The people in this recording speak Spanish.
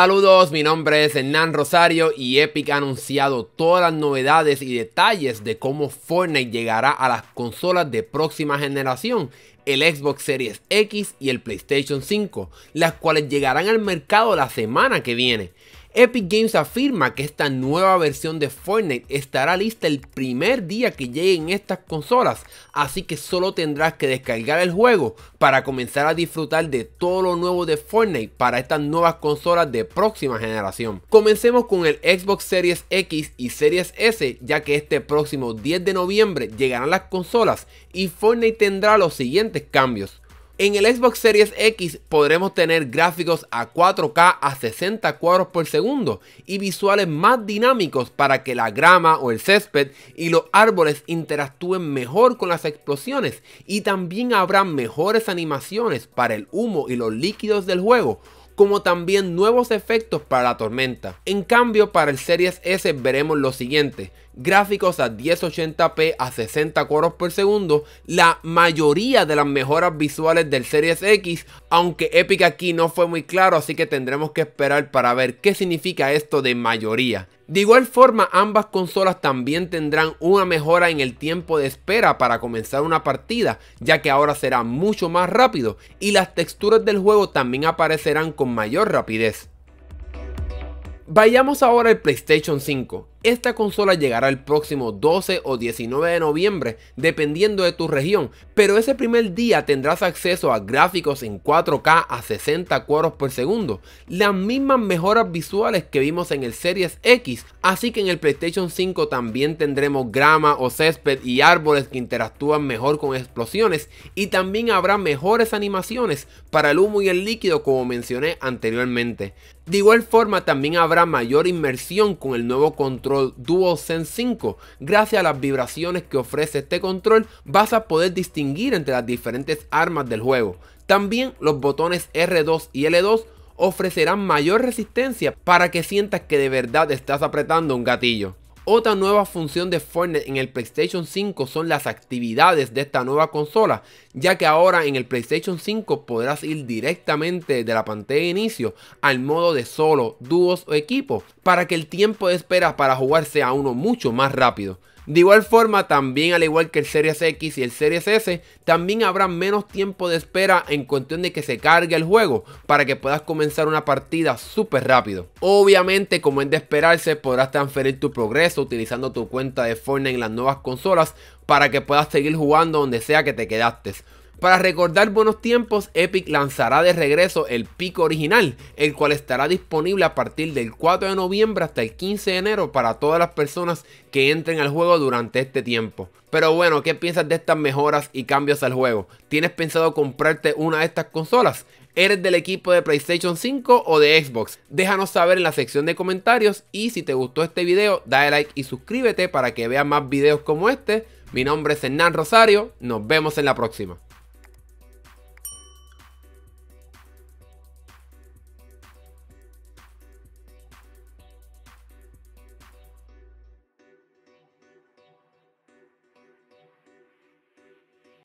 Saludos, mi nombre es Hernán Rosario y Epic ha anunciado todas las novedades y detalles de cómo Fortnite llegará a las consolas de próxima generación, el Xbox Series X y el PlayStation 5, las cuales llegarán al mercado la semana que viene. Epic Games afirma que esta nueva versión de Fortnite estará lista el primer día que lleguen estas consolas, así que solo tendrás que descargar el juego para comenzar a disfrutar de todo lo nuevo de Fortnite para estas nuevas consolas de próxima generación. Comencemos con el Xbox Series X y Series S, ya que este próximo 10 de noviembre llegarán las consolas y Fortnite tendrá los siguientes cambios. En el Xbox Series X podremos tener gráficos a 4K a 60 cuadros por segundo y visuales más dinámicos para que la grama o el césped y los árboles interactúen mejor con las explosiones y también habrá mejores animaciones para el humo y los líquidos del juego como también nuevos efectos para la tormenta. En cambio, para el Series S veremos lo siguiente, gráficos a 1080p a 60 cuadros por segundo, la mayoría de las mejoras visuales del Series X, aunque Epic aquí no fue muy claro, así que tendremos que esperar para ver qué significa esto de mayoría. De igual forma, ambas consolas también tendrán una mejora en el tiempo de espera para comenzar una partida, ya que ahora será mucho más rápido y las texturas del juego también aparecerán con mayor rapidez. Vayamos ahora al PlayStation 5. Esta consola llegará el próximo 12 o 19 de noviembre, dependiendo de tu región, pero ese primer día tendrás acceso a gráficos en 4K a 60 cuadros por segundo, las mismas mejoras visuales que vimos en el Series X, así que en el PlayStation 5 también tendremos grama o césped y árboles que interactúan mejor con explosiones y también habrá mejores animaciones para el humo y el líquido como mencioné anteriormente. De igual forma también habrá mayor inmersión con el nuevo control control DualSense 5. Gracias a las vibraciones que ofrece este control vas a poder distinguir entre las diferentes armas del juego. También los botones R2 y L2 ofrecerán mayor resistencia para que sientas que de verdad estás apretando un gatillo. Otra nueva función de Fortnite en el PlayStation 5 son las actividades de esta nueva consola, ya que ahora en el PlayStation 5 podrás ir directamente de la pantalla de inicio al modo de solo, dúos o equipo, para que el tiempo de espera para jugar sea uno mucho más rápido. De igual forma, también al igual que el Series X y el Series S, también habrá menos tiempo de espera en cuestión de que se cargue el juego para que puedas comenzar una partida súper rápido. Obviamente, como es de esperarse, podrás transferir tu progreso utilizando tu cuenta de Fortnite en las nuevas consolas para que puedas seguir jugando donde sea que te quedaste. Para recordar buenos tiempos, Epic lanzará de regreso el pico original, el cual estará disponible a partir del 4 de noviembre hasta el 15 de enero para todas las personas que entren al juego durante este tiempo. Pero bueno, ¿qué piensas de estas mejoras y cambios al juego? ¿Tienes pensado comprarte una de estas consolas? ¿Eres del equipo de PlayStation 5 o de Xbox? Déjanos saber en la sección de comentarios y si te gustó este video, dale like y suscríbete para que veas más videos como este. Mi nombre es Hernán Rosario, nos vemos en la próxima.